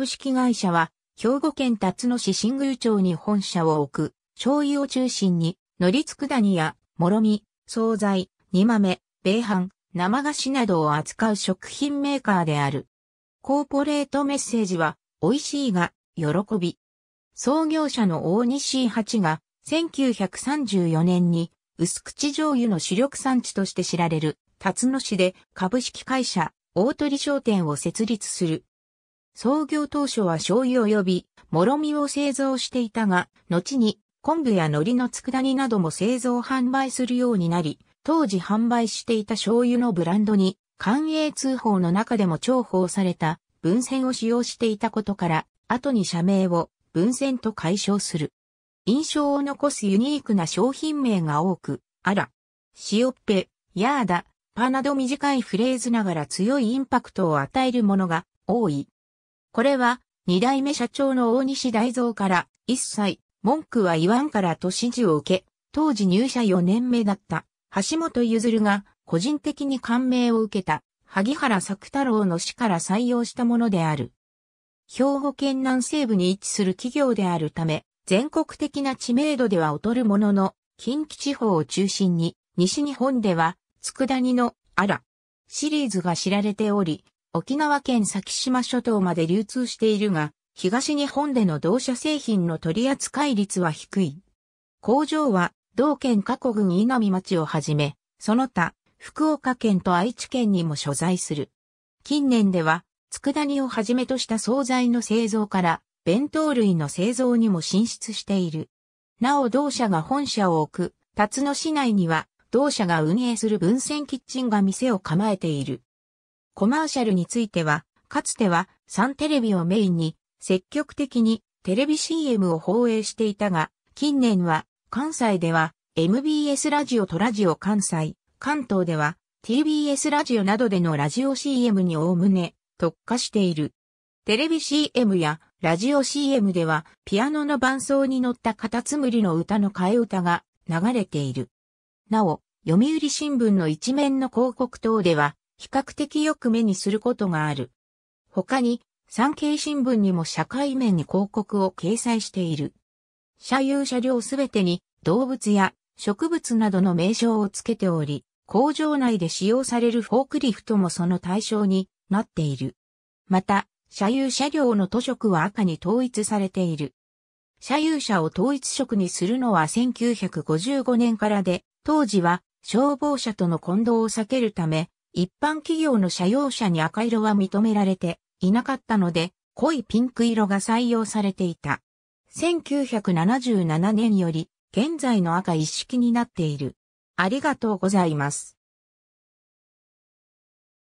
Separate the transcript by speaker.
Speaker 1: 株式会社は、兵庫県辰野市新宮町に本社を置く、醤油を中心に、のりつくだにや、もろみ、惣菜、煮豆、米飯、生菓子などを扱う食品メーカーである。コーポレートメッセージは、美味しいが、喜び。創業者の大西八が、1934年に、薄口醤油の主力産地として知られる、辰野市で株式会社、大鳥商店を設立する。創業当初は醤油及び、もろみを製造していたが、後に昆布や海苔の佃煮なども製造販売するようになり、当時販売していた醤油のブランドに、官営通報の中でも重宝された文線を使用していたことから、後に社名を文線と解消する。印象を残すユニークな商品名が多く、あら、塩っぺ、やーだ、パなど短いフレーズながら強いインパクトを与えるものが多い。これは、二代目社長の大西大蔵から一切文句は言わんからと指示を受け、当時入社4年目だった橋本譲が個人的に感銘を受けた萩原作太郎の死から採用したものである。兵庫県南西部に位置する企業であるため、全国的な知名度では劣るものの、近畿地方を中心に、西日本では、佃煮の、あら、シリーズが知られており、沖縄県先島諸島まで流通しているが、東日本での同社製品の取扱い率は低い。工場は、同県加古郡稲見町をはじめ、その他、福岡県と愛知県にも所在する。近年では、佃煮をはじめとした惣菜の製造から、弁当類の製造にも進出している。なお同社が本社を置く、辰野市内には、同社が運営する文線キッチンが店を構えている。コマーシャルについては、かつてはサンテレビをメインに積極的にテレビ CM を放映していたが、近年は関西では MBS ラジオとラジオ関西、関東では TBS ラジオなどでのラジオ CM におおむね特化している。テレビ CM やラジオ CM ではピアノの伴奏に乗ったカタツムリの歌の替え歌が流れている。なお、読売新聞の一面の広告等では比較的よく目にすることがある。他に、産経新聞にも社会面に広告を掲載している。社有車両すべてに動物や植物などの名称をつけており、工場内で使用されるフォークリフトもその対象になっている。また、社有車両の塗色は赤に統一されている。社有車を統一色にするのは1955年からで、当時は消防車との混同を避けるため、一般企業の社用車に赤色は認められていなかったので、濃いピンク色が採用されていた。1977年より、現在の赤一式になっている。ありがとうございます。